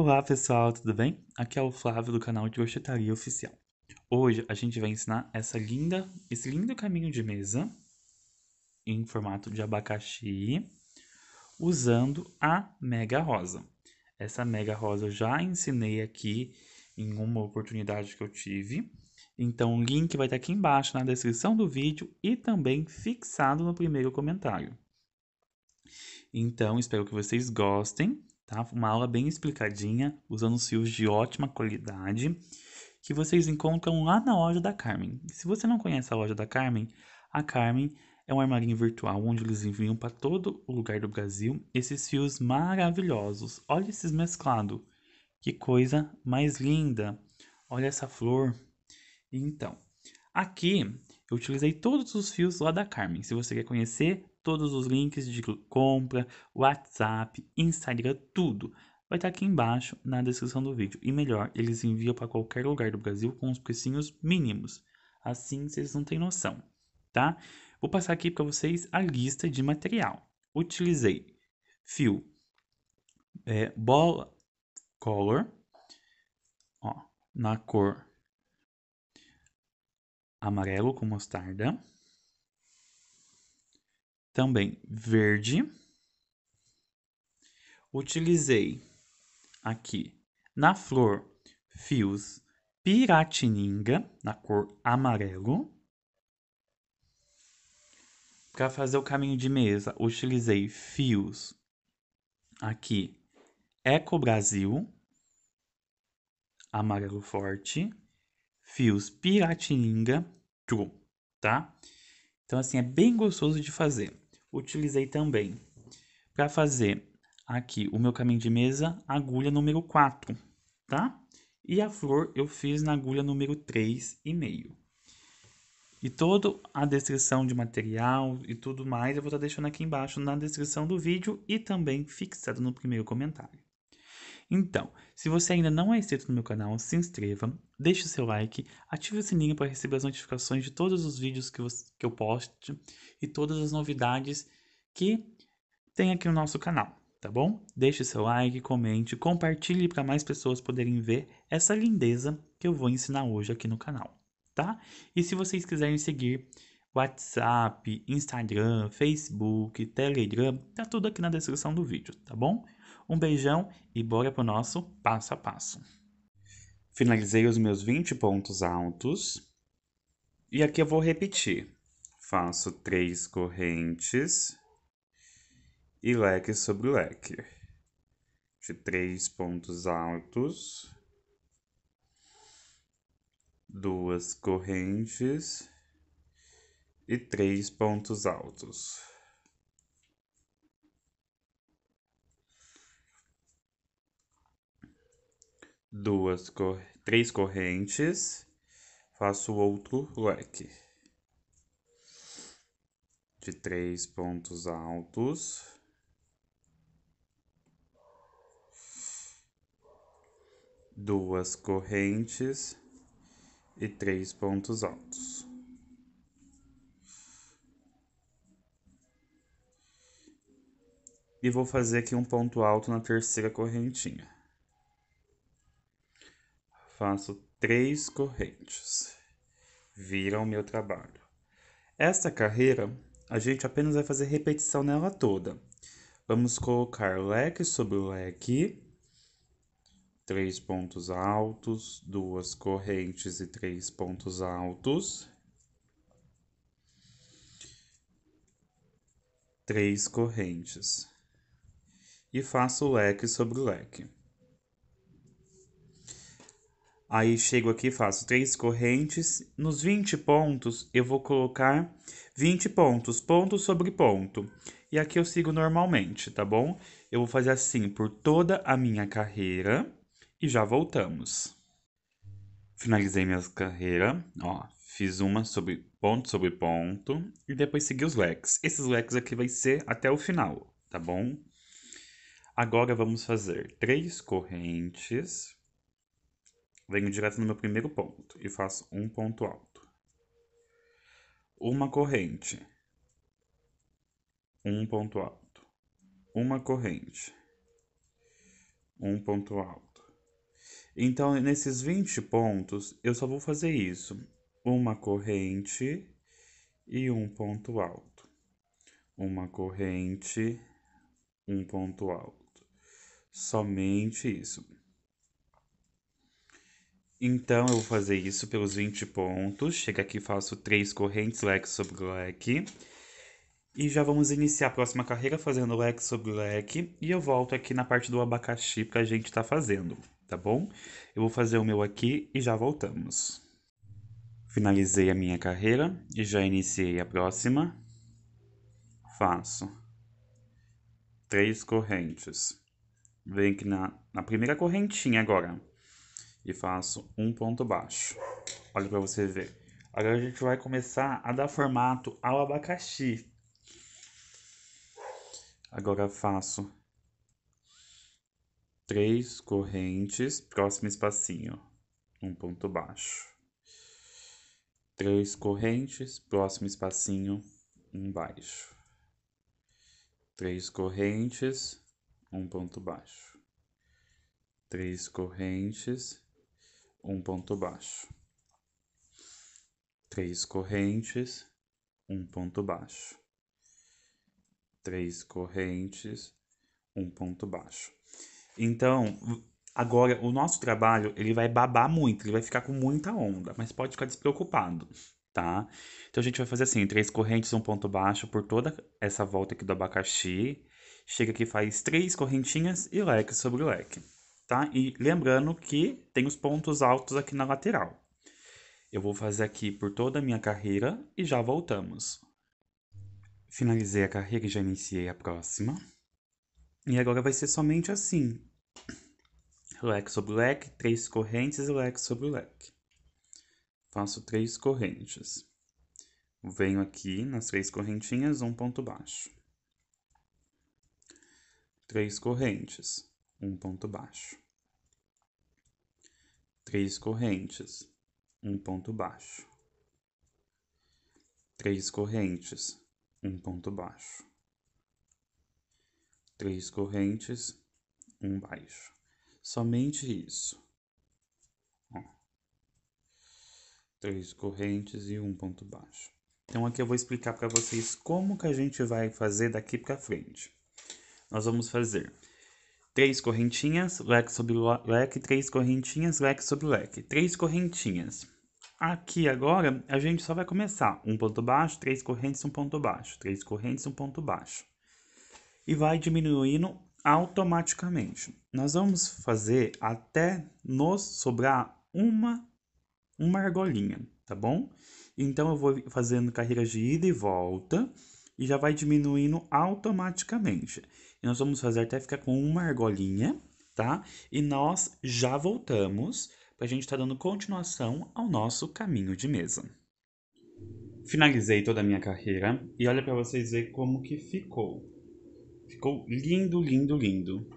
Olá pessoal, tudo bem? Aqui é o Flávio do canal de Oxetaria Oficial. Hoje a gente vai ensinar essa linda, esse lindo caminho de mesa em formato de abacaxi usando a mega rosa. Essa mega rosa eu já ensinei aqui em uma oportunidade que eu tive. Então o link vai estar aqui embaixo na descrição do vídeo e também fixado no primeiro comentário. Então espero que vocês gostem tá? Uma aula bem explicadinha, usando fios de ótima qualidade, que vocês encontram lá na loja da Carmen. Se você não conhece a loja da Carmen, a Carmen é um armarinho virtual onde eles enviam para todo o lugar do Brasil esses fios maravilhosos. Olha esses mesclados, que coisa mais linda! Olha essa flor. Então, aqui eu utilizei todos os fios lá da Carmen. Se você quer conhecer todos os links de compra, WhatsApp, Instagram, tudo, vai estar tá aqui embaixo na descrição do vídeo. E melhor, eles enviam para qualquer lugar do Brasil com os precinhos mínimos. Assim vocês não têm noção, tá? Vou passar aqui para vocês a lista de material. Utilizei fio, é, eh, bola, color, ó, na cor amarelo com mostarda. Também verde. Utilizei aqui na flor fios piratininga, na cor amarelo. Para fazer o caminho de mesa, utilizei fios aqui Eco Brasil, amarelo forte. Fios Piratininga, tá? Então, assim, é bem gostoso de fazer. Utilizei também para fazer aqui o meu caminho de mesa, agulha número 4, tá? E a flor eu fiz na agulha número 3,5. E toda a descrição de material e tudo mais eu vou estar tá deixando aqui embaixo na descrição do vídeo e também fixado no primeiro comentário. Então, se você ainda não é inscrito no meu canal, se inscreva, deixe o seu like, ative o sininho para receber as notificações de todos os vídeos que, você, que eu posto e todas as novidades que tem aqui no nosso canal, tá bom? Deixe seu like, comente, compartilhe para mais pessoas poderem ver essa lindeza que eu vou ensinar hoje aqui no canal, tá? E se vocês quiserem seguir WhatsApp, Instagram, Facebook, Telegram, tá tudo aqui na descrição do vídeo, tá bom? Um beijão e bora pro nosso passo a passo. Finalizei os meus 20 pontos altos. E aqui eu vou repetir. Faço três correntes e leque sobre leque. De três pontos altos, duas correntes e três pontos altos. duas, cor três correntes, faço outro leque de três pontos altos. Duas correntes e três pontos altos. E vou fazer aqui um ponto alto na terceira correntinha faço três correntes. Viram o meu trabalho. Esta carreira, a gente apenas vai fazer repetição nela toda. Vamos colocar leque sobre leque, três pontos altos, duas correntes e três pontos altos. Três correntes. E faço leque sobre leque. Aí chego aqui, faço três correntes. Nos 20 pontos, eu vou colocar 20 pontos, ponto sobre ponto. E aqui eu sigo normalmente, tá bom? Eu vou fazer assim por toda a minha carreira e já voltamos. Finalizei minha carreira, ó, fiz uma sobre ponto sobre ponto e depois segui os leques. Esses leques aqui vai ser até o final, tá bom? Agora vamos fazer três correntes Venho direto no meu primeiro ponto e faço um ponto alto. Uma corrente. Um ponto alto. Uma corrente. Um ponto alto. Então, nesses 20 pontos, eu só vou fazer isso. Uma corrente e um ponto alto. Uma corrente, um ponto alto. Somente isso. Então eu vou fazer isso pelos 20 pontos. Chega aqui, faço três correntes leque sobre leque. E já vamos iniciar a próxima carreira fazendo leque sobre leque. E eu volto aqui na parte do abacaxi para a gente estar tá fazendo, tá bom? Eu vou fazer o meu aqui e já voltamos. Finalizei a minha carreira e já iniciei a próxima. Faço três correntes. Vem aqui na, na primeira correntinha agora e faço um ponto baixo. Olha para você ver. Agora a gente vai começar a dar formato ao abacaxi. Agora faço três correntes, próximo espacinho, um ponto baixo. Três correntes, próximo espacinho, um baixo. Três correntes, um ponto baixo. Três correntes, um ponto baixo. Três correntes, um ponto baixo. Três correntes, um ponto baixo. Então, agora o nosso trabalho, ele vai babar muito, ele vai ficar com muita onda, mas pode ficar despreocupado, tá? Então a gente vai fazer assim, três correntes, um ponto baixo por toda essa volta aqui do abacaxi. Chega aqui faz três correntinhas e leque sobre leque tá? E lembrando que tem os pontos altos aqui na lateral. Eu vou fazer aqui por toda a minha carreira e já voltamos. Finalizei a carreira e já iniciei a próxima. E agora vai ser somente assim. Leque sobre leque, três correntes e leque sobre leque. Faço três correntes. Venho aqui nas três correntinhas, um ponto baixo. Três correntes um ponto baixo. Três correntes, um ponto baixo. Três correntes, um ponto baixo. Três correntes, um baixo. Somente isso. Ó. Três correntes e um ponto baixo. Então aqui eu vou explicar para vocês como que a gente vai fazer daqui para frente. Nós vamos fazer três correntinhas, leque sobre leque, três correntinhas, leque sobre leque, três correntinhas. Aqui agora a gente só vai começar um ponto baixo, três correntes, um ponto baixo, três correntes, um ponto baixo. E vai diminuindo automaticamente. Nós vamos fazer até nos sobrar uma uma argolinha, tá bom? Então eu vou fazendo carreiras de ida e volta e já vai diminuindo automaticamente. E nós vamos fazer até ficar com uma argolinha, tá? E nós já voltamos para a gente estar tá dando continuação ao nosso caminho de mesa. Finalizei toda a minha carreira e olha para vocês ver como que ficou. Ficou lindo, lindo, lindo.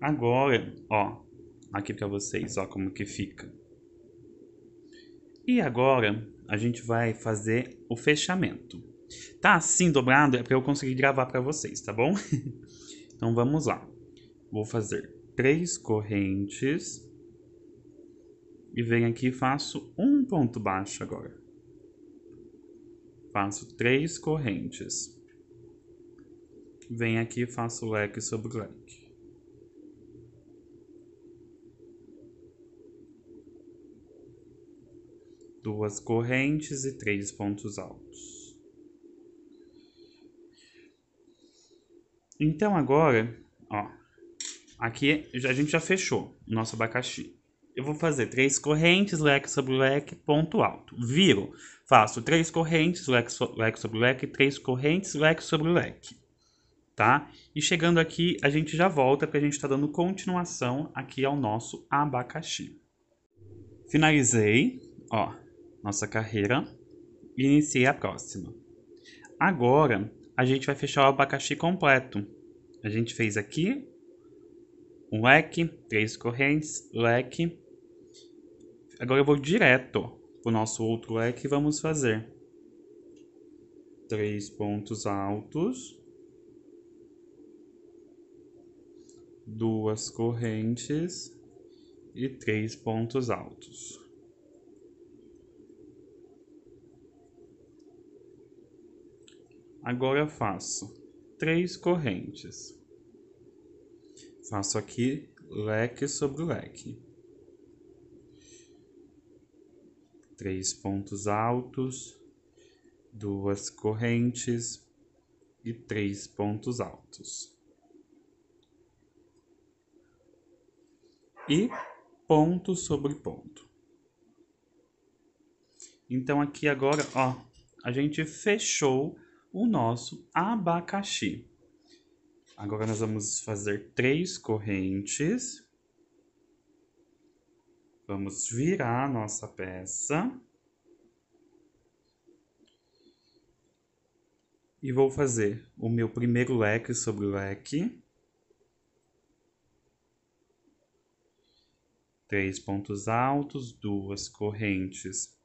Agora, ó, aqui para vocês, ó como que fica. E agora a gente vai fazer o fechamento. Tá assim dobrado é para eu conseguir gravar para vocês, tá bom? então vamos lá. Vou fazer três correntes. E venho aqui e faço um ponto baixo agora. Faço três correntes. Venho aqui e faço leque sobre leque. duas correntes e três pontos altos. Então agora, ó, aqui a gente já fechou o nosso abacaxi. Eu vou fazer três correntes, leque sobre leque, ponto alto. Viro, faço três correntes, leque, so, leque sobre leque, três correntes, leque sobre leque. Tá? E chegando aqui, a gente já volta, porque a gente está dando continuação aqui ao nosso abacaxi. Finalizei, ó, nossa carreira e iniciei a próxima. Agora, a gente vai fechar o abacaxi completo. A gente fez aqui um leque, três correntes, leque. Agora eu vou direto para o nosso outro leque e vamos fazer três pontos altos, duas correntes e três pontos altos. Agora faço três correntes. Faço aqui leque sobre leque. Três pontos altos, duas correntes e três pontos altos. E ponto sobre ponto. Então aqui agora, ó, a gente fechou o nosso abacaxi. Agora nós vamos fazer três correntes. Vamos virar a nossa peça. E vou fazer o meu primeiro leque sobre o leque. Três pontos altos, duas correntes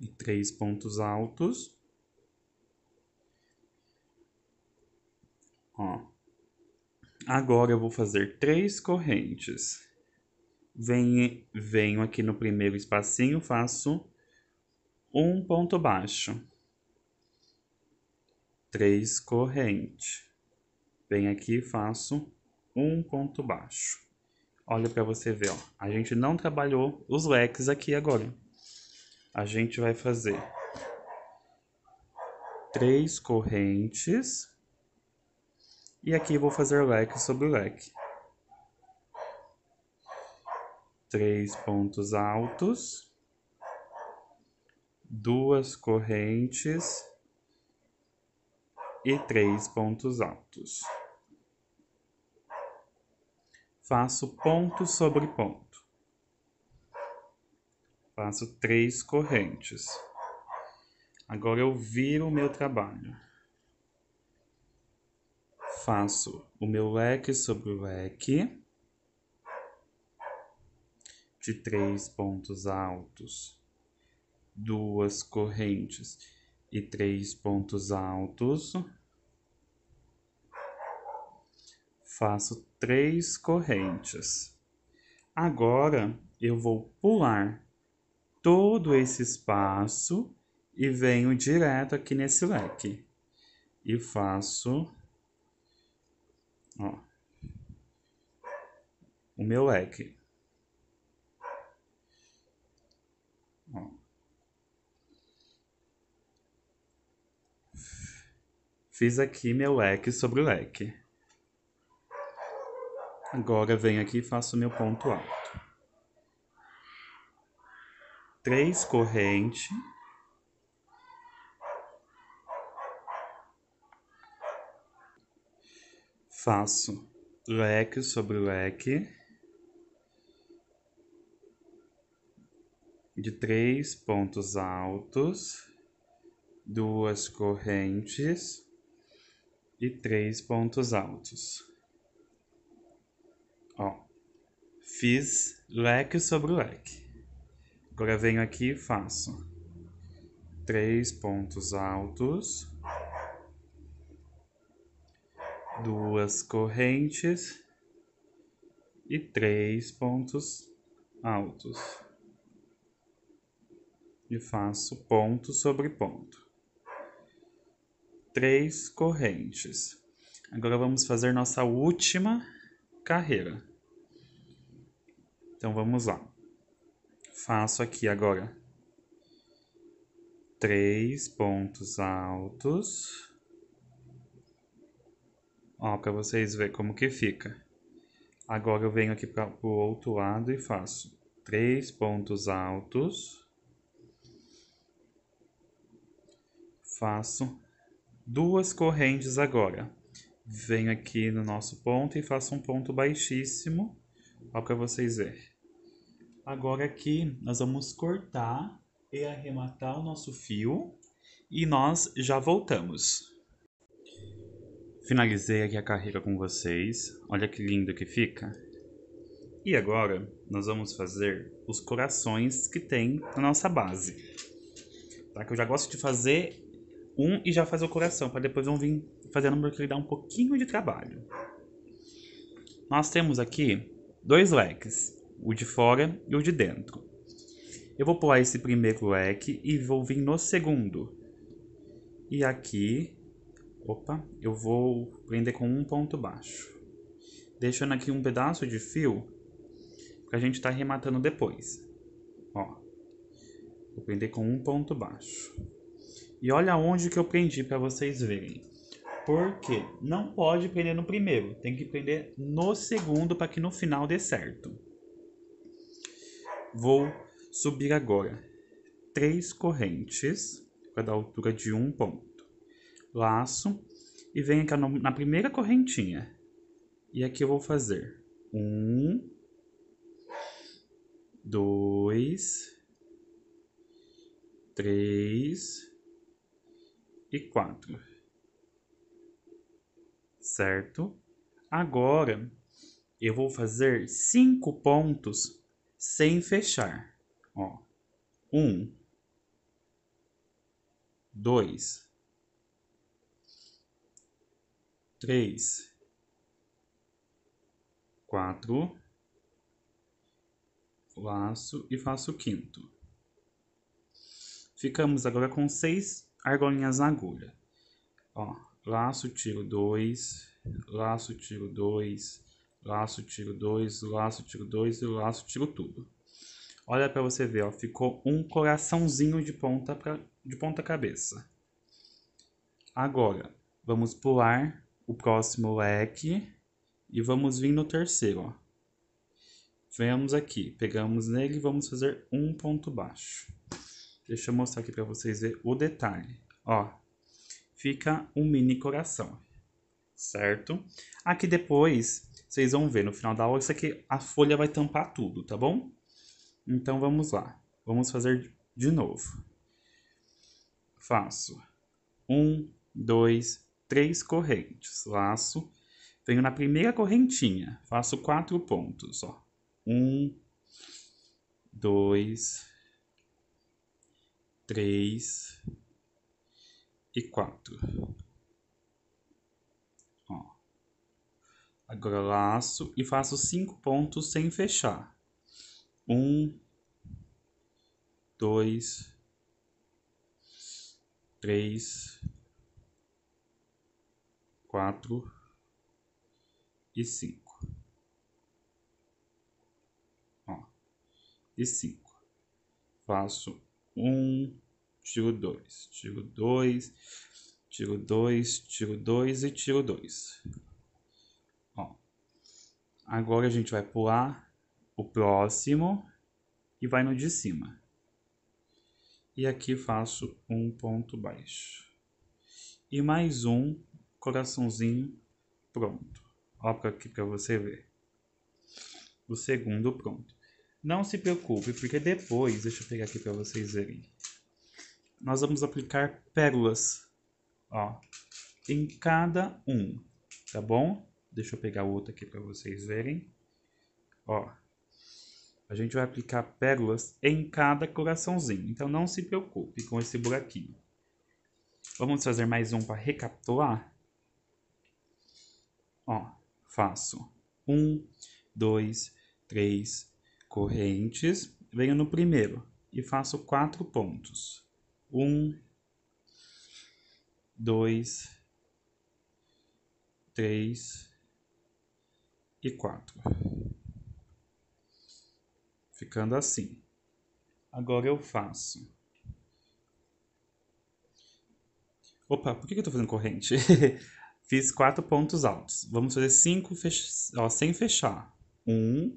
e três pontos altos. Ó. Agora eu vou fazer três correntes. Venho, venho aqui no primeiro espacinho, faço um ponto baixo. Três corrente. Venho aqui faço um ponto baixo. Olha para você ver, ó. A gente não trabalhou os leques aqui agora. A gente vai fazer três correntes e aqui vou fazer leque sobre leque. Três pontos altos. Duas correntes. E três pontos altos. Faço ponto sobre ponto. Faço três correntes. Agora eu viro o meu trabalho faço o meu leque sobre o leque de três pontos altos, duas correntes e três pontos altos. Faço três correntes. Agora eu vou pular todo esse espaço e venho direto aqui nesse leque e faço Ó. O meu leque. É Ó. Fiz aqui meu leque sobre o leque. Agora venho aqui e faço meu ponto alto. Três correntes. faço leque sobre leque de três pontos altos, duas correntes e três pontos altos. Ó, fiz leque sobre leque. Agora venho aqui e faço três pontos altos duas correntes e três pontos altos. E faço ponto sobre ponto. Três correntes. Agora vamos fazer nossa última carreira. Então vamos lá. Faço aqui agora três pontos altos Ó, para vocês verem como que fica. Agora eu venho aqui para o outro lado e faço três pontos altos. Faço duas correntes agora. Venho aqui no nosso ponto e faço um ponto baixíssimo, ó, para vocês verem. Agora aqui nós vamos cortar e arrematar o nosso fio e nós já voltamos. Finalizei aqui a carreira com vocês. Olha que lindo que fica. E agora nós vamos fazer os corações que tem na nossa base. Tá? Que eu já gosto de fazer um e já fazer o coração, para depois não vir fazendo porque ele dá um pouquinho de trabalho. Nós temos aqui dois leques, o de fora e o de dentro. Eu vou pular esse primeiro leque e vou vir no segundo. E aqui Opa, eu vou prender com um ponto baixo. Deixando aqui um pedaço de fio que a gente está arrematando depois. Ó, vou prender com um ponto baixo. E olha onde que eu prendi para vocês verem. Porque não pode prender no primeiro, tem que prender no segundo para que no final dê certo. Vou subir agora três correntes para dar altura de um ponto laço e venho aqui na primeira correntinha. E aqui eu vou fazer um, dois, três e quatro, certo? Agora eu vou fazer cinco pontos sem fechar, ó, um, dois três, quatro, laço e faço o quinto. Ficamos agora com seis argolinhas na agulha. Ó, laço, tiro dois, laço, tiro dois, laço, tiro dois, laço, tiro dois e laço, tiro tudo. Olha para você ver, ó, ficou um coraçãozinho de ponta, pra, de ponta cabeça. Agora, vamos pular o próximo leque e vamos vir no terceiro, ó. Vemos aqui, pegamos nele e vamos fazer um ponto baixo. Deixa eu mostrar aqui para vocês ver o detalhe, ó. Fica um mini coração, certo? Aqui depois, vocês vão ver no final da aula, isso aqui, a folha vai tampar tudo, tá bom? Então, vamos lá. Vamos fazer de novo. Faço um, dois, três correntes. Laço, venho na primeira correntinha, faço quatro pontos, ó. Um, dois, três e quatro. Ó. Agora laço e faço cinco pontos sem fechar. Um, dois, três, quatro e cinco. Ó, e cinco. Faço um, tiro dois, tiro dois, tiro dois, tiro dois e tiro dois. Ó, agora a gente vai pular o próximo e vai no de cima. E aqui faço um ponto baixo. E mais um coraçãozinho, pronto. Ó, aqui para você ver. O segundo pronto. Não se preocupe, porque depois, deixa eu pegar aqui para vocês verem. Nós vamos aplicar pérolas, ó, em cada um, tá bom? Deixa eu pegar o outro aqui para vocês verem. Ó, a gente vai aplicar pérolas em cada coraçãozinho, então não se preocupe com esse buraquinho. Vamos fazer mais um para recapitular? Ó, faço um, dois, três correntes. Venho no primeiro e faço quatro pontos. Um, dois, três e quatro. Ficando assim. Agora eu faço. Opa, por que eu tô fazendo corrente? Fiz quatro pontos altos. Vamos fazer cinco fech... Ó, sem fechar. Um,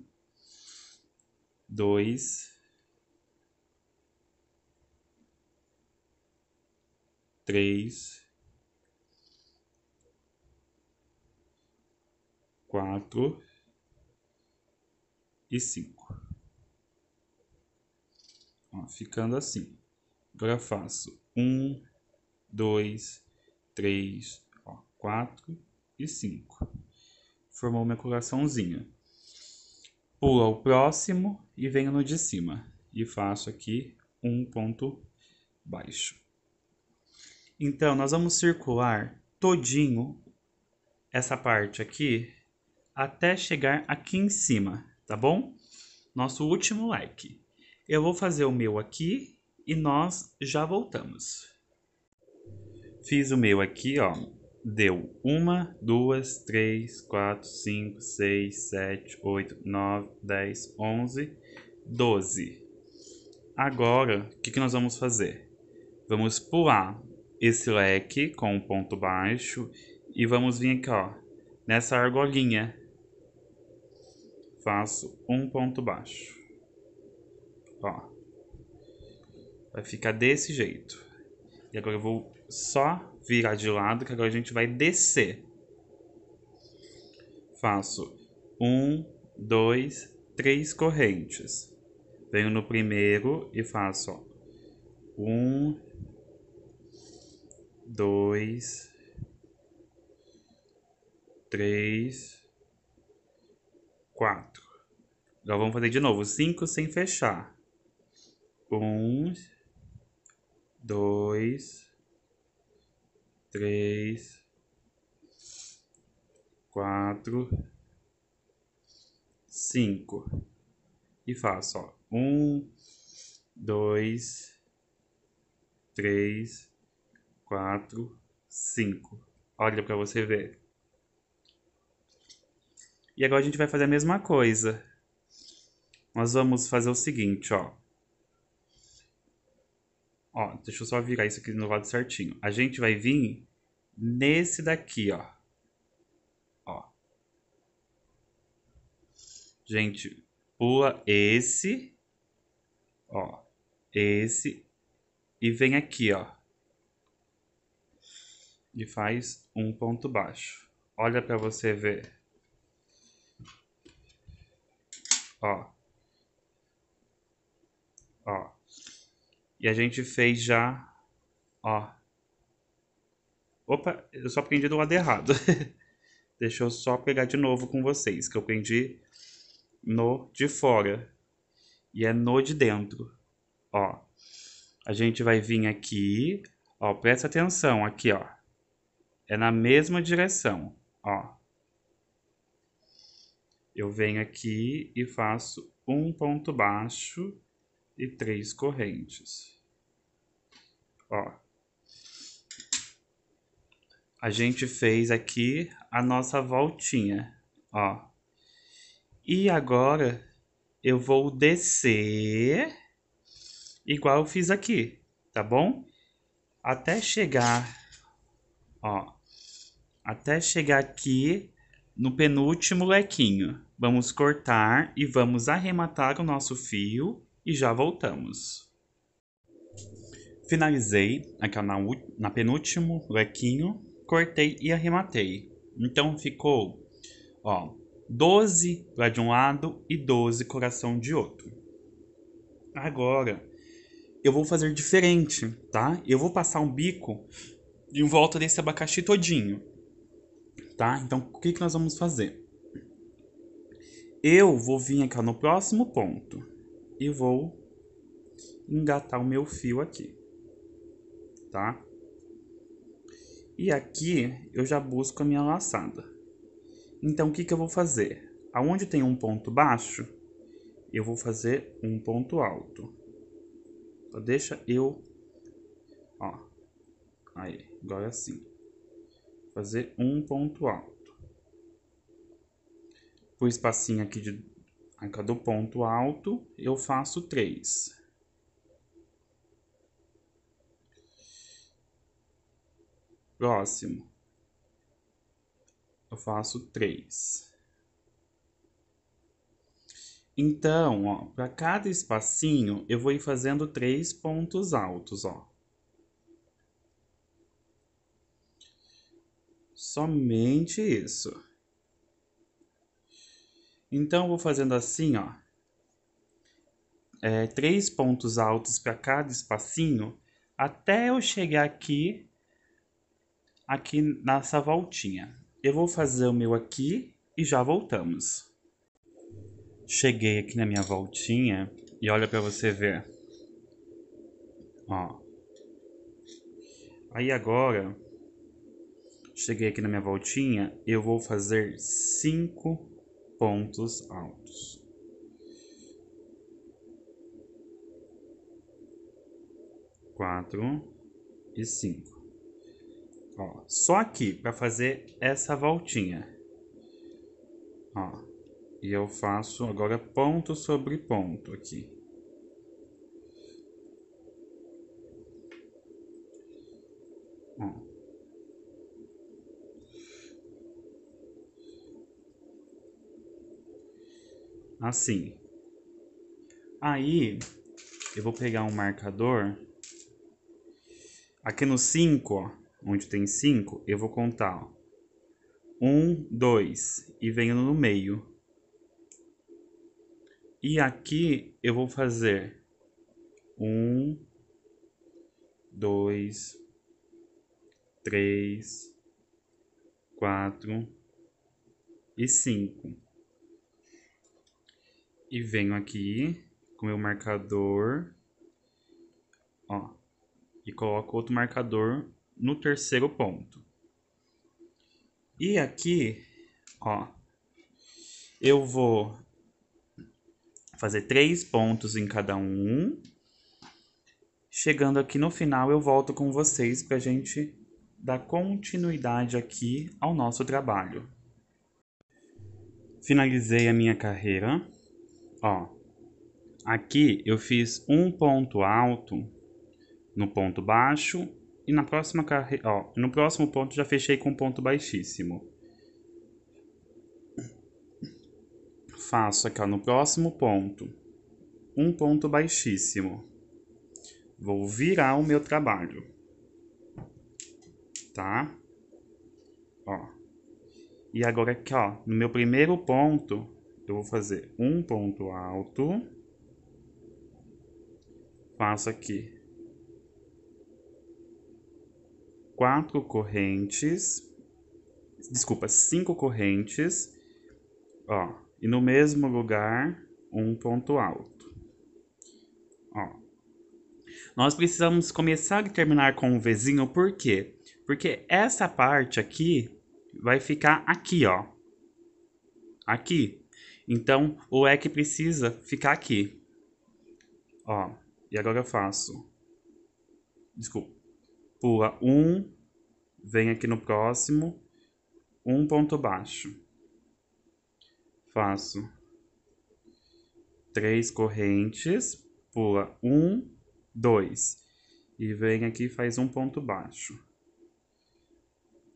dois, três, quatro e cinco. Ó, ficando assim. Agora faço um, dois, três, 4 e 5. Formou uma coraçãozinha. Pulo ao próximo e venho no de cima. E faço aqui um ponto baixo. Então, nós vamos circular todinho essa parte aqui até chegar aqui em cima, tá bom? Nosso último leque. Eu vou fazer o meu aqui e nós já voltamos. Fiz o meu aqui, ó, deu 1, 2, 3, 4, 5, 6, 7, 8, 9, 10, 11, 12. Agora, o que, que nós vamos fazer? Vamos pular esse leque com o um ponto baixo e vamos vir aqui, ó, nessa argolinha. Faço um ponto baixo. Ó. Vai ficar desse jeito. E agora eu vou só virar de lado, que agora a gente vai descer. Faço um, dois, três correntes. Venho no primeiro e faço ó, um, dois, três, quatro. Agora vamos fazer de novo, cinco sem fechar. Um, dois, três, quatro, cinco. E faço, ó. Um, dois, três, quatro, cinco. Olha para você ver. E agora a gente vai fazer a mesma coisa. Nós vamos fazer o seguinte, ó. Ó, deixa eu só virar isso aqui no lado certinho. A gente vai vir nesse daqui, ó. Ó. Gente, pula esse, ó, esse e vem aqui, ó. E faz um ponto baixo. Olha para você ver. Ó. Ó. E a gente fez já, ó. Opa, eu só prendi do lado errado. Deixa eu só pegar de novo com vocês, que eu prendi no de fora. E é no de dentro, ó. A gente vai vir aqui, ó, presta atenção aqui, ó. É na mesma direção, ó. Eu venho aqui e faço um ponto baixo e três correntes. Ó. A gente fez aqui a nossa voltinha, ó. E agora eu vou descer igual eu fiz aqui, tá bom? Até chegar, ó, até chegar aqui no penúltimo lequinho. Vamos cortar e vamos arrematar o nosso fio e já voltamos finalizei aqui na, na penúltimo lequinho, cortei e arrematei. Então ficou, ó, 12 lá de um lado e 12 coração de outro. Agora, eu vou fazer diferente, tá? Eu vou passar um bico em volta desse abacaxi todinho, tá? Então, o que, que nós vamos fazer? Eu vou vir aqui ó, no próximo ponto e vou engatar o meu fio aqui tá? E aqui eu já busco a minha laçada. Então o que, que eu vou fazer? Aonde tem um ponto baixo, eu vou fazer um ponto alto. Então, deixa eu... Ó. Aí, agora assim. Fazer um ponto alto. Por espacinho aqui de... A cada ponto alto, eu faço três. Próximo. Eu faço 3. Então, para cada espacinho, eu vou ir fazendo três pontos altos, ó. Somente isso. Então, eu vou fazendo assim, ó. É, três pontos altos para cada espacinho, até eu chegar aqui aqui nessa voltinha. Eu vou fazer o meu aqui e já voltamos. Cheguei aqui na minha voltinha e olha para você ver. Ó. Aí agora, cheguei aqui na minha voltinha, eu vou fazer cinco pontos altos. Quatro e cinco. Ó, só aqui para fazer essa voltinha. Ó, e eu faço agora ponto sobre ponto aqui. Ó. Assim. Aí, eu vou pegar um marcador. Aqui no 5, ó onde tem 5, eu vou contar 1, 2 e venho no meio. E aqui eu vou fazer 1, 2, 3, 4 e 5. E venho aqui com meu marcador, ó, e coloco outro marcador no terceiro ponto. E aqui, ó, eu vou fazer três pontos em cada um. Chegando aqui no final, eu volto com vocês para a gente dar continuidade aqui ao nosso trabalho. Finalizei a minha carreira. Ó, aqui eu fiz um ponto alto no ponto baixo e na próxima carreira, ó, no próximo ponto já fechei com um ponto baixíssimo. Faço aqui, ó, no próximo ponto, um ponto baixíssimo. Vou virar o meu trabalho. Tá? Ó. E agora aqui, ó, no meu primeiro ponto, eu vou fazer um ponto alto. Faço aqui quatro correntes, desculpa, cinco correntes, ó, e no mesmo lugar um ponto alto. Ó. Nós precisamos começar e terminar com um Vzinho, por quê? Porque essa parte aqui vai ficar aqui, ó. Aqui. Então, o é que precisa ficar aqui. Ó, e agora eu faço. Desculpa pula um, vem aqui no próximo, um ponto baixo. Faço três correntes, pula um, dois, e vem aqui faz um ponto baixo.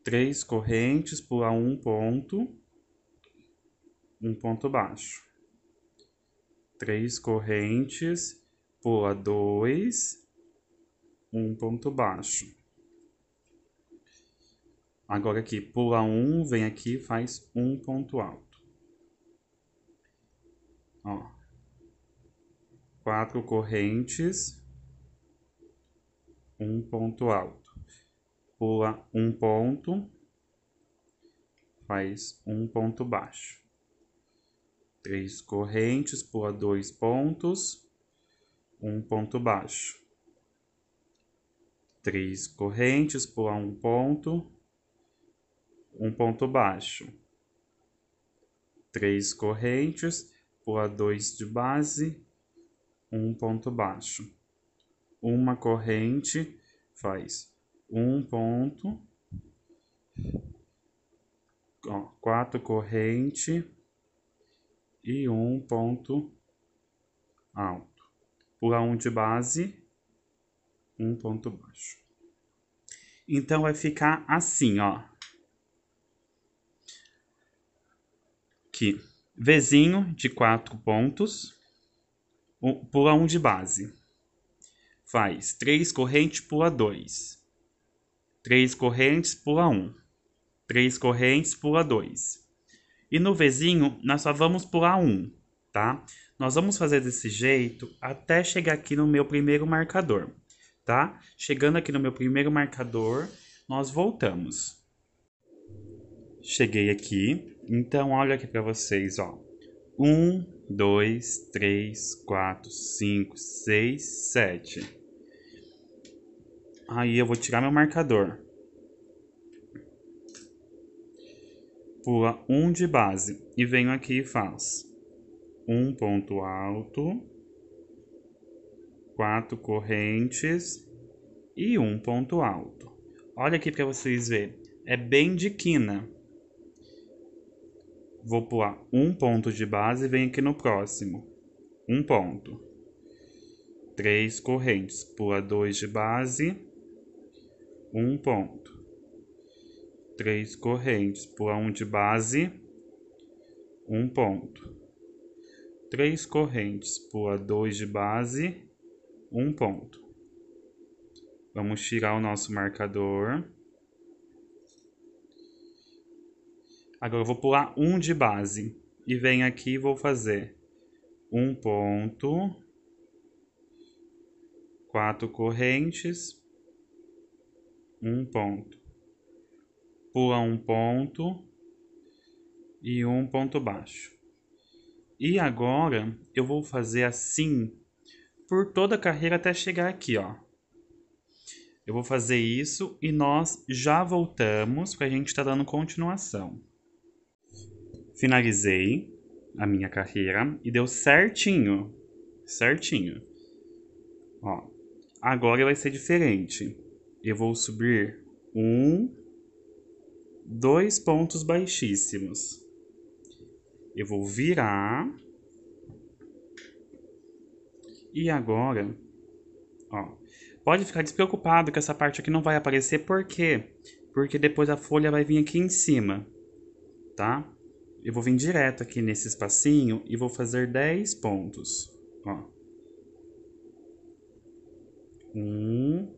Três correntes, pula um ponto, um ponto baixo. Três correntes, pula dois, um ponto baixo Agora aqui, pula 1, vem aqui e faz um ponto alto. Ó. Quatro correntes, um ponto alto. Pula um ponto, faz um ponto baixo. Três correntes, pula dois pontos, um ponto baixo. Três correntes, pula um ponto, um ponto baixo, três correntes, pula dois de base, um ponto baixo. Uma corrente faz um ponto, ó, quatro corrente e um ponto alto. Pula um de base, um ponto baixo. Então vai ficar assim, ó. que Vzinho de 4 pontos, pula 1 um de base. Faz 3 correntes, pula 2. 3 correntes, pula 1. Um. 3 correntes, pula 2. E no Vzinho, nós só vamos pular 1, um, tá? Nós vamos fazer desse jeito até chegar aqui no meu primeiro marcador, tá? Chegando aqui no meu primeiro marcador, nós voltamos. Cheguei aqui, então, olha aqui para vocês, ó. 1, 2, 3, 4, 5, 6, 7. Aí eu vou tirar meu marcador. Pula um de base e venho aqui e faço um ponto alto, quatro correntes e um ponto alto. Olha aqui para vocês verem. É bem de quina vou pular um ponto de base e venho aqui no próximo. Um ponto. Três correntes. Pula dois de base. Um ponto. Três correntes. Pula um de base. Um ponto. Três correntes. Pula dois de base. Um ponto. Vamos tirar o nosso marcador. Agora eu vou pular um de base. E venho aqui e vou fazer um ponto, quatro correntes, um ponto. Pula um ponto e um ponto baixo. E agora eu vou fazer assim por toda a carreira até chegar aqui, ó. Eu vou fazer isso e nós já voltamos porque a gente está tá dando continuação finalizei a minha carreira e deu certinho. Certinho. Ó, agora vai ser diferente. Eu vou subir um, dois pontos baixíssimos. Eu vou virar. E agora, ó, pode ficar despreocupado que essa parte aqui não vai aparecer, por quê? Porque depois a folha vai vir aqui em cima, tá? eu vou vir direto aqui nesse espacinho e vou fazer 10 pontos. Ó. Um.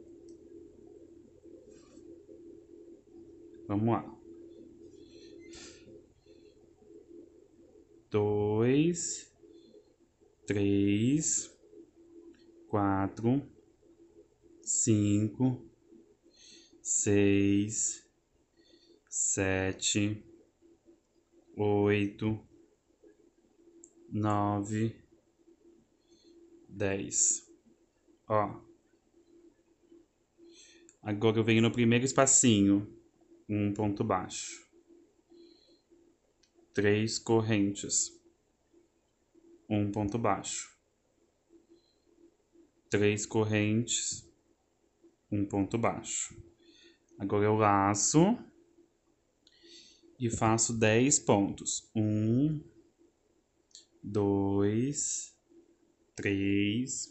Vamos lá. Dois, três, quatro, cinco, seis, sete, oito, nove, dez. Ó. Agora eu venho no primeiro espacinho, um ponto baixo. Três correntes, um ponto baixo. Três correntes, um ponto baixo. Agora eu laço e faço 10 pontos. 1, 2, 3,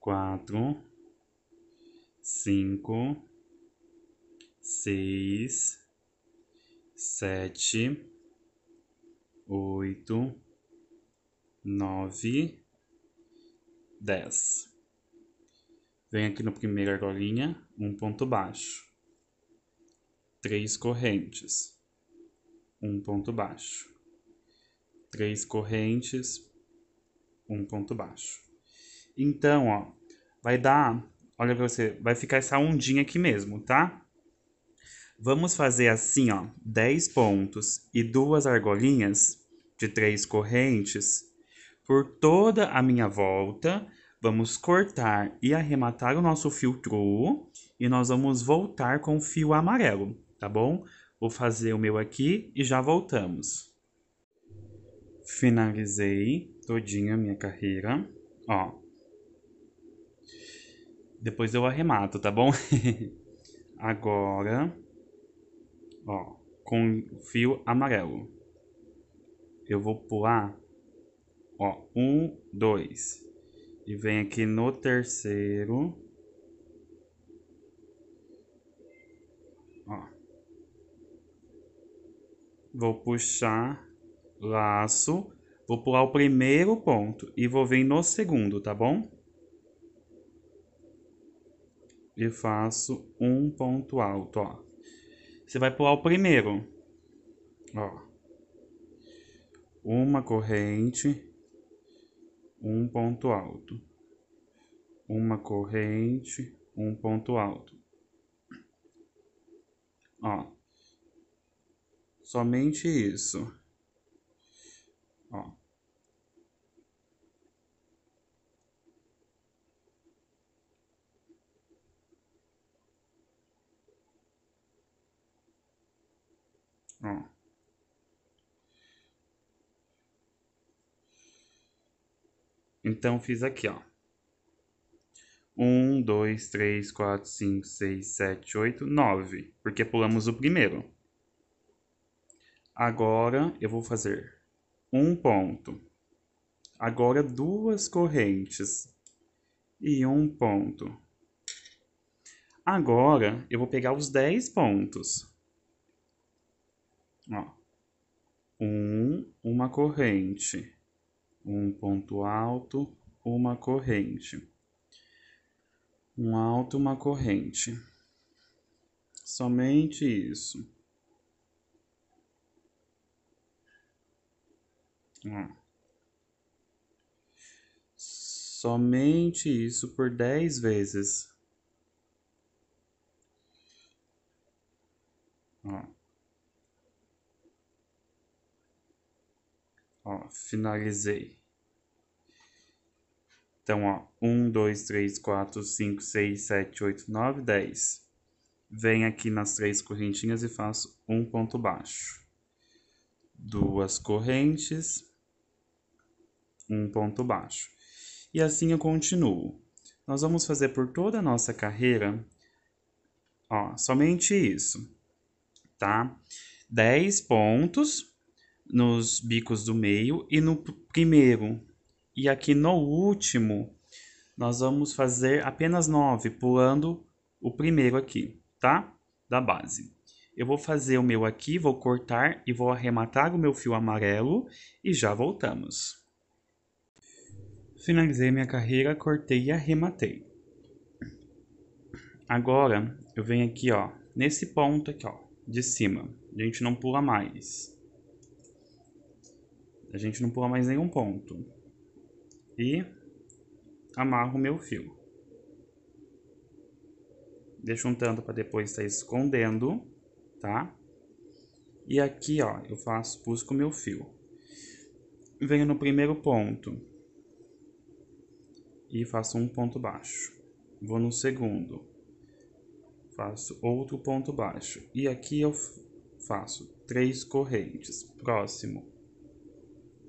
4, 5, 6, 7, 8, 9, 10. Venho aqui no primeiro argolinha, um ponto baixo. Três correntes um ponto baixo. Três correntes, um ponto baixo. Então, ó, vai dar, olha pra você, vai ficar essa ondinha aqui mesmo, tá? Vamos fazer assim, ó, 10 pontos e duas argolinhas de três correntes por toda a minha volta. Vamos cortar e arrematar o nosso fio true e nós vamos voltar com o fio amarelo, tá bom? Vou fazer o meu aqui e já voltamos. Finalizei todinha a minha carreira, ó. Depois eu arremato, tá bom? Agora, ó, com fio amarelo. Eu vou pular, ó, um, dois. E vem aqui no terceiro. Ó vou puxar laço, vou pular o primeiro ponto e vou vir no segundo, tá bom? E faço um ponto alto, ó. Você vai pular o primeiro, ó. Uma corrente, um ponto alto. Uma corrente, um ponto alto. Ó, Somente isso. Ó. Ó. Então, fiz aqui, ó. um dois três quatro cinco seis sete oito nove Porque pulamos o primeiro. Agora eu vou fazer um ponto. Agora duas correntes e um ponto. Agora eu vou pegar os dez pontos. Ó. Um, uma corrente. Um ponto alto, uma corrente. Um alto, uma corrente. Somente isso. Hum. Somente isso por 10 vezes. Ó. Ó, finalizei. Então, ó, 1, 2, 3, 4, 5, 6, 7, 8, 9, 10. Venho aqui nas três correntinhas e faço um ponto baixo. Duas correntes um ponto baixo. E assim eu continuo. Nós vamos fazer por toda a nossa carreira, ó, somente isso, tá? 10 pontos nos bicos do meio e no primeiro. E aqui no último, nós vamos fazer apenas 9, pulando o primeiro aqui, tá? Da base. Eu vou fazer o meu aqui, vou cortar e vou arrematar o meu fio amarelo e já voltamos. Finalizei minha carreira, cortei e arrematei. Agora, eu venho aqui, ó, nesse ponto aqui, ó, de cima. A gente não pula mais. A gente não pula mais nenhum ponto. E amarro o meu fio. Deixo um tanto para depois estar tá escondendo, tá? E aqui, ó, eu faço, busco o meu fio. Venho no primeiro ponto e faço um ponto baixo. Vou no segundo, faço outro ponto baixo. E aqui eu faço três correntes. Próximo,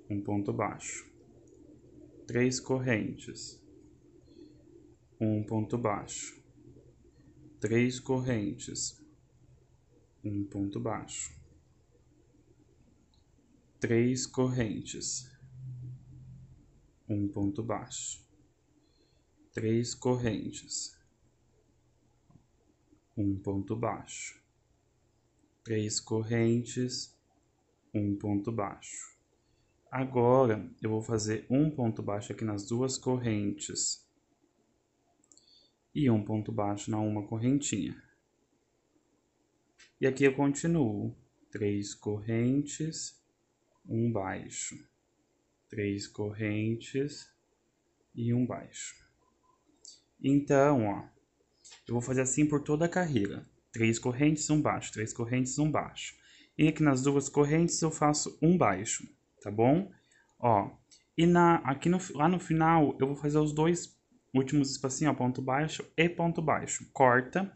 um ponto baixo. Três correntes, um ponto baixo. Três correntes, um ponto baixo. Três correntes, um ponto baixo três correntes, um ponto baixo, três correntes, um ponto baixo. Agora eu vou fazer um ponto baixo aqui nas duas correntes e um ponto baixo na uma correntinha. E aqui eu continuo três correntes, um baixo, três correntes e um baixo. Então, ó, eu vou fazer assim por toda a carreira. Três correntes, um baixo, três correntes, um baixo. E aqui nas duas correntes eu faço um baixo, tá bom? Ó, e na, aqui no, lá no final eu vou fazer os dois últimos espacinhos, ó, ponto baixo e ponto baixo. Corta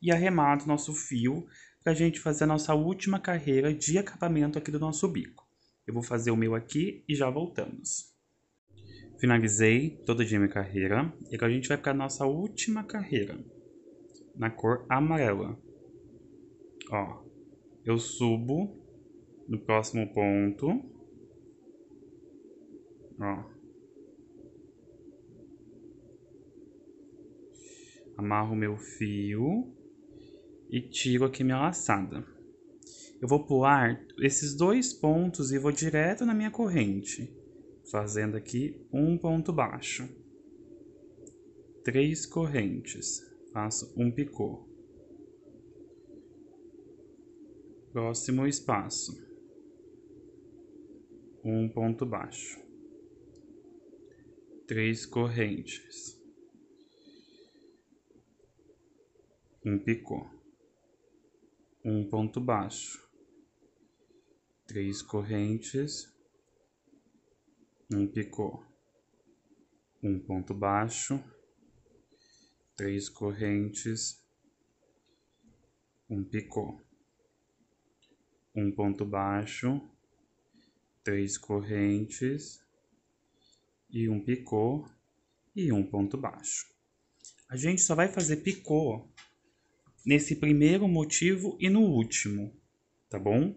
e arremata o nosso fio para a gente fazer a nossa última carreira de acabamento aqui do nosso bico. Eu vou fazer o meu aqui e já voltamos finalizei toda dia minha carreira e agora a gente vai para a nossa última carreira na cor amarela. Ó, eu subo no próximo ponto. Ó. Amarro meu fio e tiro aqui minha laçada. Eu vou pular esses dois pontos e vou direto na minha corrente fazendo aqui um ponto baixo, três correntes, faço um picô. Próximo espaço, um ponto baixo, três correntes, um picô, um ponto baixo, três correntes, um picô, um ponto baixo, três correntes, um picô, um ponto baixo, três correntes e um picô e um ponto baixo. A gente só vai fazer picô nesse primeiro motivo e no último, tá bom?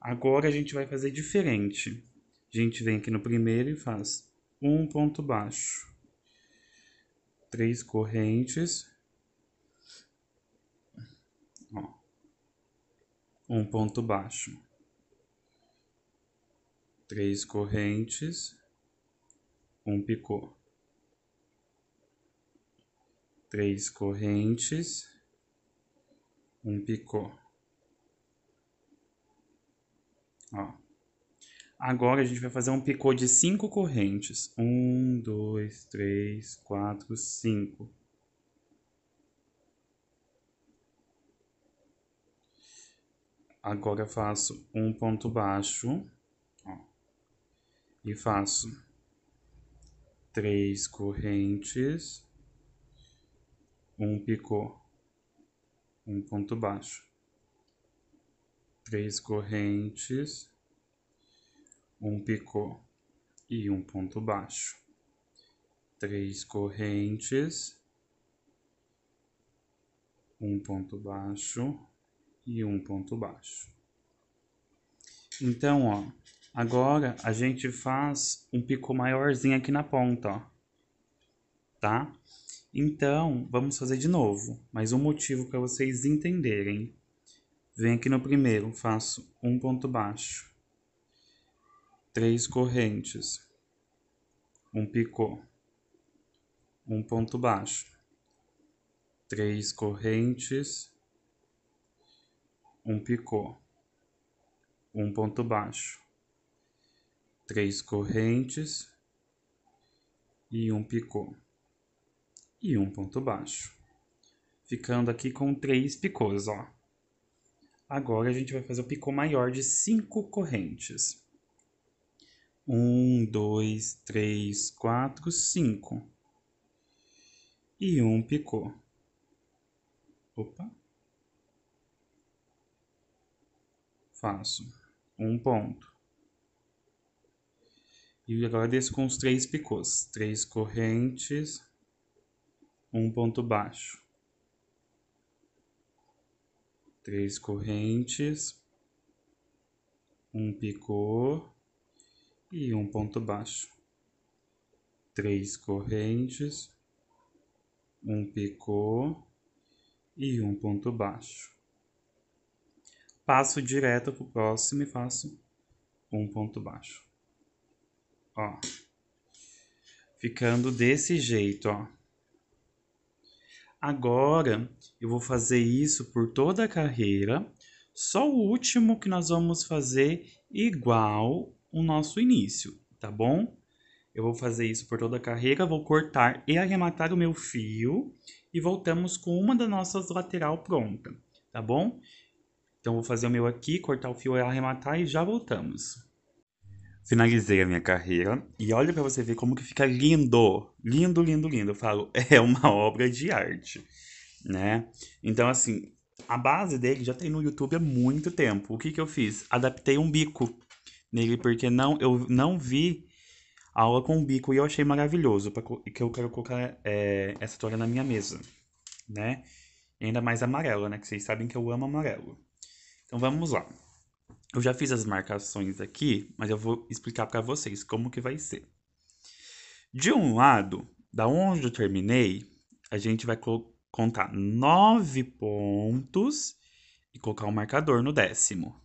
Agora a gente vai fazer diferente. A gente vem aqui no primeiro e faz um ponto baixo, três correntes, ó, um ponto baixo, três correntes, um picô, três correntes, um picô, ó Agora a gente vai fazer um picô de cinco correntes. Um, dois, três, quatro, cinco. Agora faço um ponto baixo. Ó, e faço três correntes. Um picô. Um ponto baixo. Três correntes um picô e um ponto baixo, três correntes, um ponto baixo e um ponto baixo. Então, ó, agora a gente faz um picô maiorzinho aqui na ponta, ó, tá? Então, vamos fazer de novo, mas um motivo para vocês entenderem. Venho aqui no primeiro, faço um ponto baixo, três correntes, um picô, um ponto baixo, três correntes, um picô, um ponto baixo, três correntes e um picô e um ponto baixo. Ficando aqui com três picôs, ó. Agora a gente vai fazer o picô maior de cinco correntes um, dois, três, quatro, cinco. E um picou. Opa. Faço um ponto. E agora desço com os três picôs. Três correntes, um ponto baixo. Três correntes, um picô, e um ponto baixo, três correntes, um picô e um ponto baixo. Passo direto para o próximo e faço um ponto baixo. Ó, ficando desse jeito, ó. Agora eu vou fazer isso por toda a carreira, só o último que nós vamos fazer igual o nosso início, tá bom? Eu vou fazer isso por toda a carreira, vou cortar e arrematar o meu fio e voltamos com uma das nossas lateral pronta, tá bom? Então vou fazer o meu aqui, cortar o fio e arrematar e já voltamos. Finalizei a minha carreira e olha para você ver como que fica lindo, lindo, lindo, lindo. Eu falo, é uma obra de arte, né? Então assim, a base dele já tem no YouTube há muito tempo. O que que eu fiz? Adaptei um bico nele, porque não, eu não vi a aula com o bico e eu achei maravilhoso, para que eu quero colocar é, essa toalha na minha mesa, né? E ainda mais amarela, né? Que vocês sabem que eu amo amarelo. Então vamos lá. Eu já fiz as marcações aqui, mas eu vou explicar para vocês como que vai ser. De um lado, da onde eu terminei, a gente vai contar nove pontos e colocar o um marcador no décimo.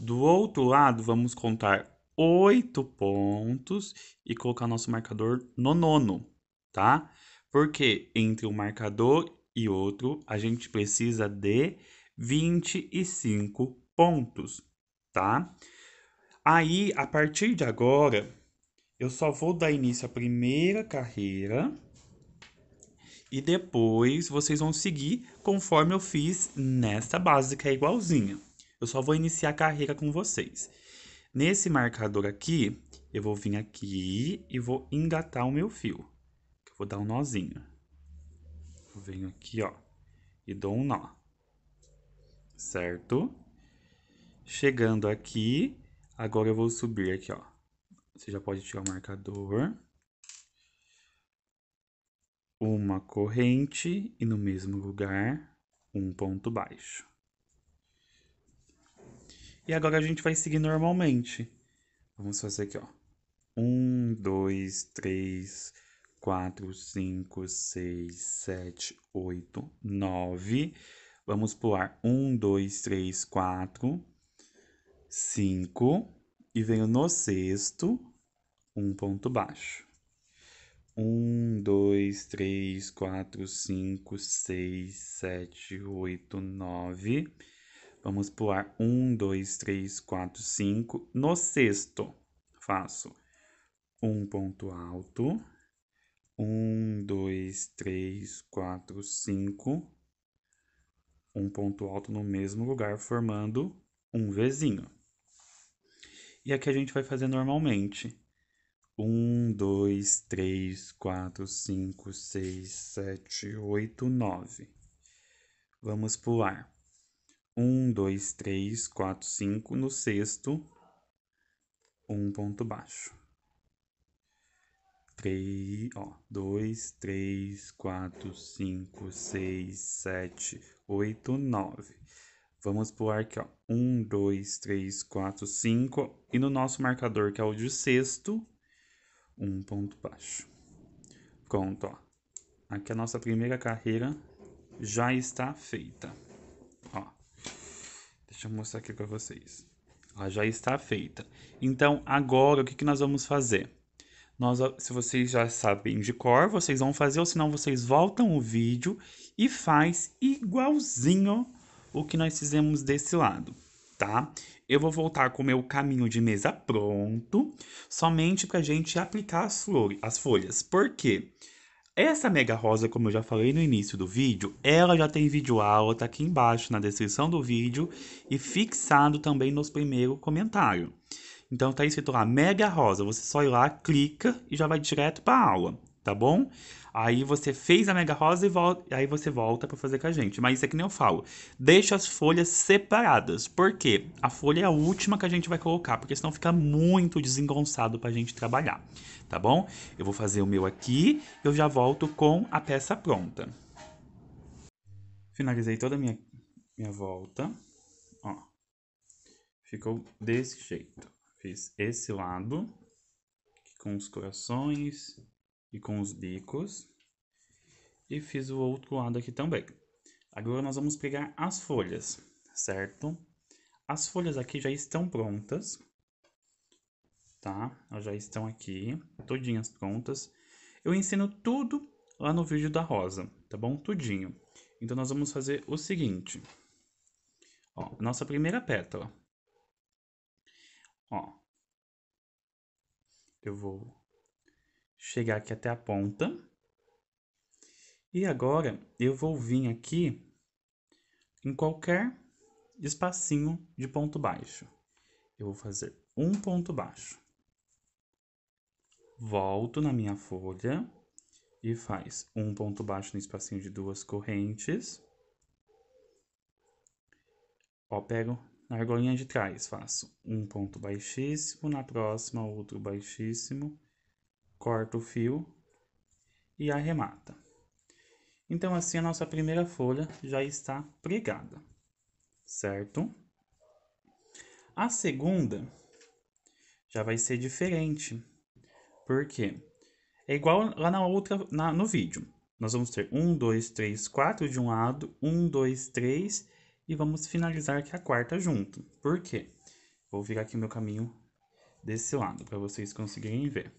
Do outro lado, vamos contar oito pontos e colocar nosso marcador no nono, tá? Porque entre um marcador e outro, a gente precisa de 25 pontos, tá? Aí, a partir de agora, eu só vou dar início à primeira carreira e depois vocês vão seguir conforme eu fiz nesta é igualzinha. Eu só vou iniciar a carreira com vocês. Nesse marcador aqui, eu vou vir aqui e vou engatar o meu fio. Eu vou dar um nozinho. Eu venho aqui, ó, e dou um nó. Certo? Chegando aqui, agora eu vou subir aqui, ó. Você já pode tirar o marcador. Uma corrente e no mesmo lugar, um ponto baixo. E agora a gente vai seguir normalmente. Vamos fazer aqui, ó. Um, dois, três, quatro, cinco, seis, sete, oito, nove. Vamos pular um, dois, três, quatro, cinco. E venho no sexto, um ponto baixo. Um, dois, três, quatro, cinco, seis, sete, oito, nove. Vamos pular um, dois, três, quatro, cinco. No sexto, faço um ponto alto. Um, dois, três, quatro, cinco. Um ponto alto no mesmo lugar, formando um vizinho. E aqui a gente vai fazer normalmente. Um, dois, três, quatro, cinco, seis, sete, oito, nove. Vamos pular um, dois, três, quatro, cinco. No sexto, um ponto baixo. Três, ó, dois, três, quatro, cinco, seis, sete, oito, nove. Vamos pular aqui, ó. Um, dois, três, quatro, cinco. E no nosso marcador, que é o de sexto, um ponto baixo. Pronto, ó. Aqui a nossa primeira carreira já está feita. Deixa eu mostrar aqui para vocês. Ela já está feita. Então, agora, o que, que nós vamos fazer? Nós, se vocês já sabem de cor, vocês vão fazer, ou senão vocês voltam o vídeo e faz igualzinho o que nós fizemos desse lado, tá? Eu vou voltar com o meu caminho de mesa pronto, somente para a gente aplicar as, flores, as folhas. Por quê? Porque essa mega rosa, como eu já falei no início do vídeo, ela já tem vídeo aula, tá aqui embaixo na descrição do vídeo e fixado também nos primeiros comentários. Então tá escrito lá, mega rosa, você só ir lá, clica e já vai direto para aula tá bom? Aí você fez a mega rosa e volta, aí você volta para fazer com a gente. Mas isso é que nem eu falo. Deixa as folhas separadas. porque A folha é a última que a gente vai colocar, porque senão fica muito desengonçado para a gente trabalhar, tá bom? Eu vou fazer o meu aqui, eu já volto com a peça pronta. Finalizei toda a minha, minha volta. Ó. Ficou desse jeito. Fiz esse lado com os corações e com os bicos. E fiz o outro lado aqui também. Agora nós vamos pegar as folhas, certo? As folhas aqui já estão prontas, tá? Elas já estão aqui, todinhas prontas. Eu ensino tudo lá no vídeo da Rosa, tá bom? Tudinho. Então, nós vamos fazer o seguinte. Ó, nossa primeira pétala. Ó. Eu vou chegar aqui até a ponta. E agora, eu vou vir aqui em qualquer espacinho de ponto baixo. Eu vou fazer um ponto baixo. Volto na minha folha e faz um ponto baixo no espacinho de duas correntes. Ó, pego na argolinha de trás, faço um ponto baixíssimo, na próxima outro baixíssimo, corta o fio e arremata. Então, assim, a nossa primeira folha já está pregada, certo? A segunda já vai ser diferente, porque é igual lá na outra, na, no vídeo. Nós vamos ter um, dois, três, quatro de um lado, um, dois, três e vamos finalizar aqui é a quarta junto. Por quê? Vou virar aqui meu caminho desse lado para vocês conseguirem ver.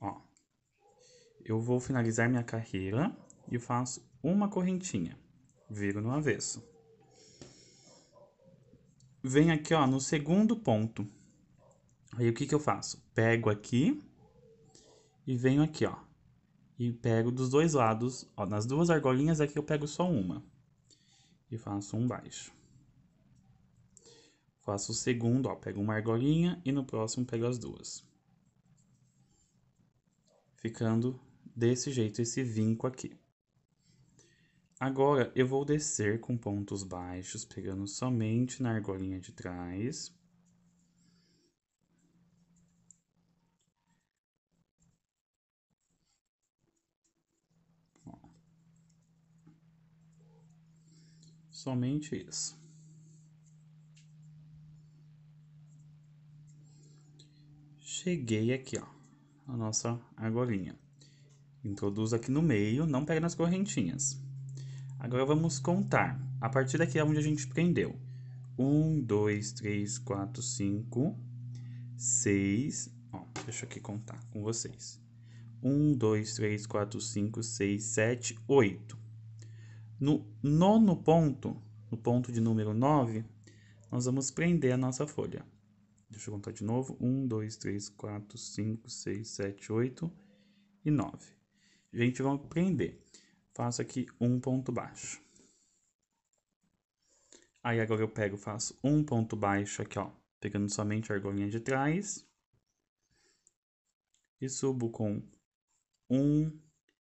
Ó, eu vou finalizar minha carreira e faço uma correntinha, viro no avesso. Vem aqui, ó, no segundo ponto. Aí o que que eu faço? Pego aqui e venho aqui, ó. E pego dos dois lados, ó, nas duas argolinhas aqui eu pego só uma. E faço um baixo. Faço o segundo, ó, pego uma argolinha e no próximo pego as duas ficando desse jeito esse vinco aqui. Agora, eu vou descer com pontos baixos, pegando somente na argolinha de trás. Somente isso. Cheguei aqui, ó a nossa argolinha. Introduz aqui no meio, não pega nas correntinhas. Agora vamos contar. A partir daqui é onde a gente prendeu. 1, 2, 3, 4, 5, 6. deixa eu aqui contar com vocês. 1, 2, 3, 4, 5, 6, 7, 8. No nono ponto, no ponto de número 9, nós vamos prender a nossa folha. Deixa eu contar de novo. 1, 2, 3, 4, 5, 6, 7, 8 e 9. gente vamos prender. Faço aqui um ponto baixo. Aí agora eu pego, faço um ponto baixo aqui, ó. Pegando somente a argolinha de trás. E subo com um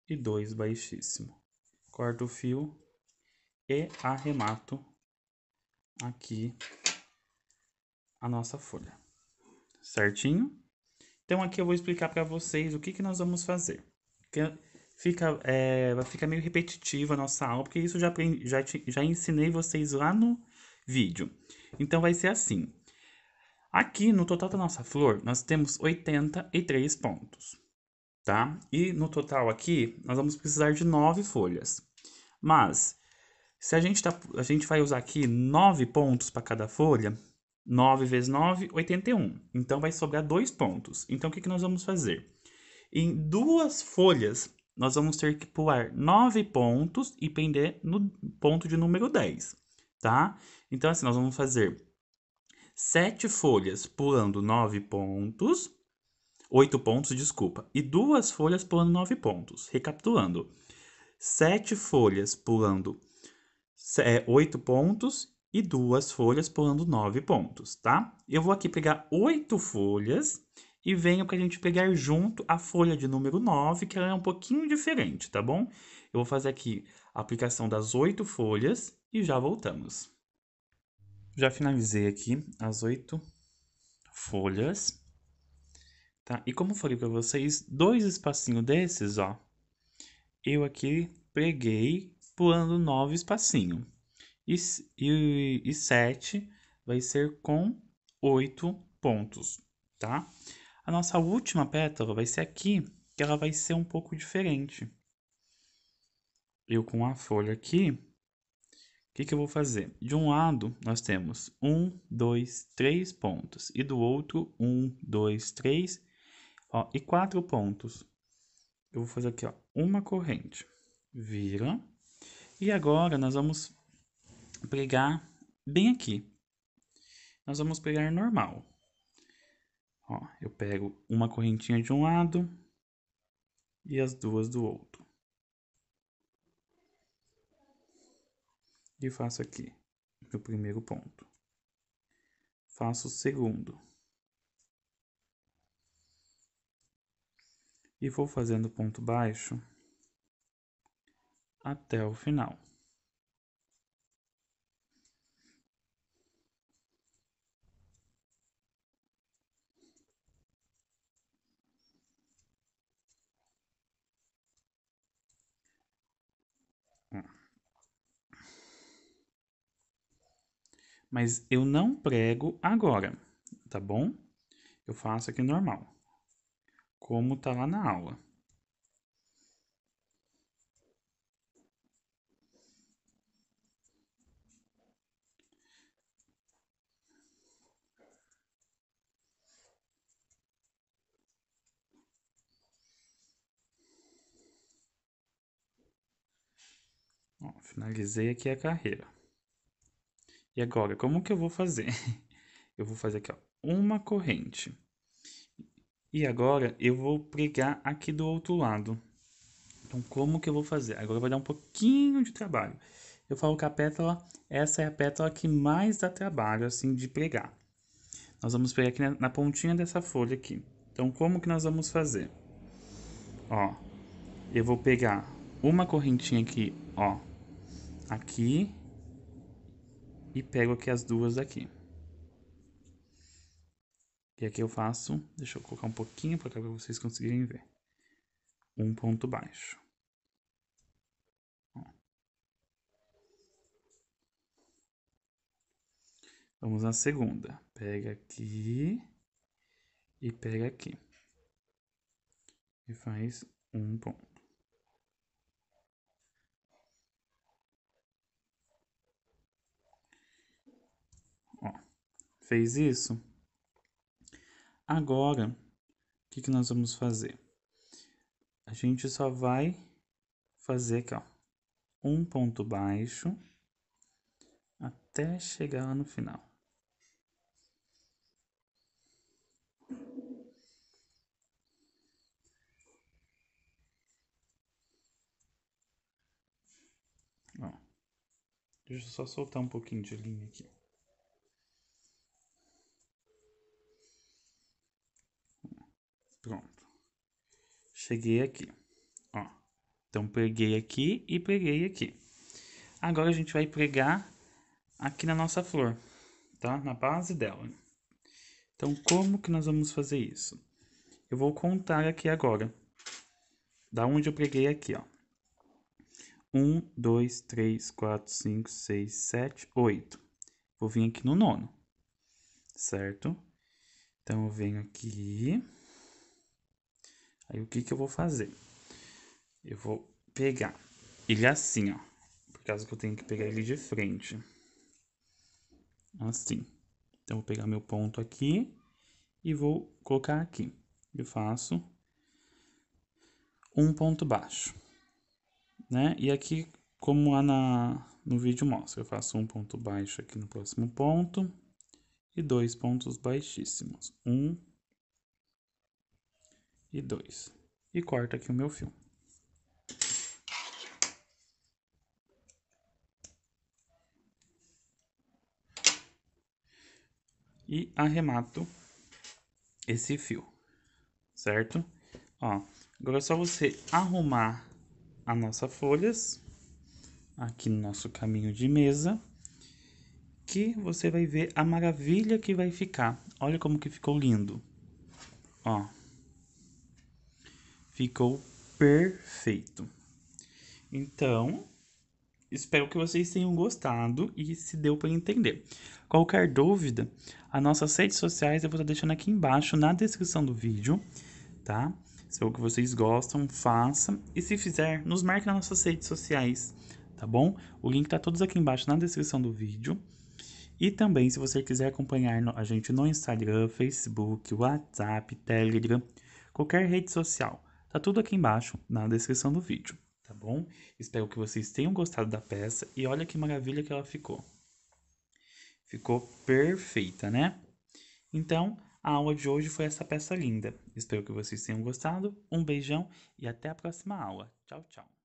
e dois baixíssimo. Corto o fio e arremato aqui a nossa folha. Certinho? Então, aqui eu vou explicar para vocês o que, que nós vamos fazer. Que fica, é, fica meio repetitivo a nossa aula, porque isso já, já, já ensinei vocês lá no vídeo. Então, vai ser assim. Aqui, no total da nossa flor, nós temos 83 pontos, tá? E no total aqui, nós vamos precisar de 9 folhas. Mas, se a gente, tá, a gente vai usar aqui 9 pontos para cada folha, 9 vezes 9, 81. Então, vai sobrar dois pontos. Então, o que, que nós vamos fazer? Em duas folhas, nós vamos ter que pular nove pontos e pender no ponto de número 10, tá? Então, assim, nós vamos fazer sete folhas pulando nove pontos, oito pontos, desculpa, e duas folhas pulando nove pontos. Recapitulando, sete folhas pulando é, pontos e duas folhas, pulando nove pontos, tá? Eu vou aqui pegar oito folhas e venho para a gente pegar junto a folha de número 9, que ela é um pouquinho diferente, tá bom? Eu vou fazer aqui a aplicação das oito folhas e já voltamos. Já finalizei aqui as oito folhas, tá? E como falei para vocês, dois espacinhos desses, ó, eu aqui preguei pulando nove espacinhos e, e, e 7 vai ser com 8 pontos, tá? A nossa última pétala vai ser aqui, que ela vai ser um pouco diferente. Eu com a folha aqui, o que, que eu vou fazer? De um lado, nós temos 1, 2, 3 pontos. E do outro, 1, 2, 3 ó, e 4 pontos. Eu vou fazer aqui ó, uma corrente. Vira. E agora, nós vamos pregar bem aqui. Nós vamos pregar normal. Ó, eu pego uma correntinha de um lado e as duas do outro. E faço aqui meu primeiro ponto. Faço o segundo. E vou fazendo ponto baixo até o final. mas eu não prego agora, tá bom? Eu faço aqui normal, como tá lá na aula. finalizei aqui a carreira. E agora, como que eu vou fazer? Eu vou fazer aqui, ó, uma corrente. E agora, eu vou pregar aqui do outro lado. Então, como que eu vou fazer? Agora vai dar um pouquinho de trabalho. Eu falo que a pétala, essa é a pétala que mais dá trabalho, assim, de pregar. Nós vamos pegar aqui na, na pontinha dessa folha aqui. Então, como que nós vamos fazer? Ó, eu vou pegar uma correntinha aqui, ó, aqui e pego aqui as duas daqui. E aqui eu faço, deixa eu colocar um pouquinho para vocês conseguirem ver. Um ponto baixo. Vamos na segunda. Pega aqui e pega aqui. E faz um ponto. fez isso? Agora, o que, que nós vamos fazer? A gente só vai fazer aqui, ó, um ponto baixo até chegar lá no final. deixa eu só soltar um pouquinho de linha aqui. Pronto. Cheguei aqui. Ó. Então, preguei aqui e preguei aqui. Agora, a gente vai pregar aqui na nossa flor, tá? Na base dela. Então, como que nós vamos fazer isso? Eu vou contar aqui agora. Da onde eu preguei aqui, ó. um dois três quatro cinco seis sete oito Vou vir aqui no nono, certo? Então, eu venho aqui... Aí o que que eu vou fazer? Eu vou pegar ele assim, ó. Por causa que eu tenho que pegar ele de frente. Assim. Então, eu vou pegar meu ponto aqui e vou colocar aqui. Eu faço um ponto baixo. Né? E aqui, como lá na, no vídeo mostra, eu faço um ponto baixo aqui no próximo ponto e dois pontos baixíssimos. Um e 2. E corto aqui o meu fio E arremato esse fio, certo? Ó, agora é só você arrumar as nossas folhas aqui no nosso caminho de mesa que você vai ver a maravilha que vai ficar. Olha como que ficou lindo. Ó. Ficou perfeito. Então, espero que vocês tenham gostado e se deu para entender. Qualquer dúvida, as nossas redes sociais eu vou estar tá deixando aqui embaixo na descrição do vídeo, tá? o que vocês gostam, façam. E se fizer, nos marque nas nossas redes sociais, tá bom? O link tá todos aqui embaixo na descrição do vídeo. E também, se você quiser acompanhar a gente no Instagram, Facebook, WhatsApp, Telegram, qualquer rede social. Tá tudo aqui embaixo na descrição do vídeo, tá bom? Espero que vocês tenham gostado da peça e olha que maravilha que ela ficou. Ficou perfeita, né? Então, a aula de hoje foi essa peça linda. Espero que vocês tenham gostado. Um beijão e até a próxima aula. Tchau, tchau.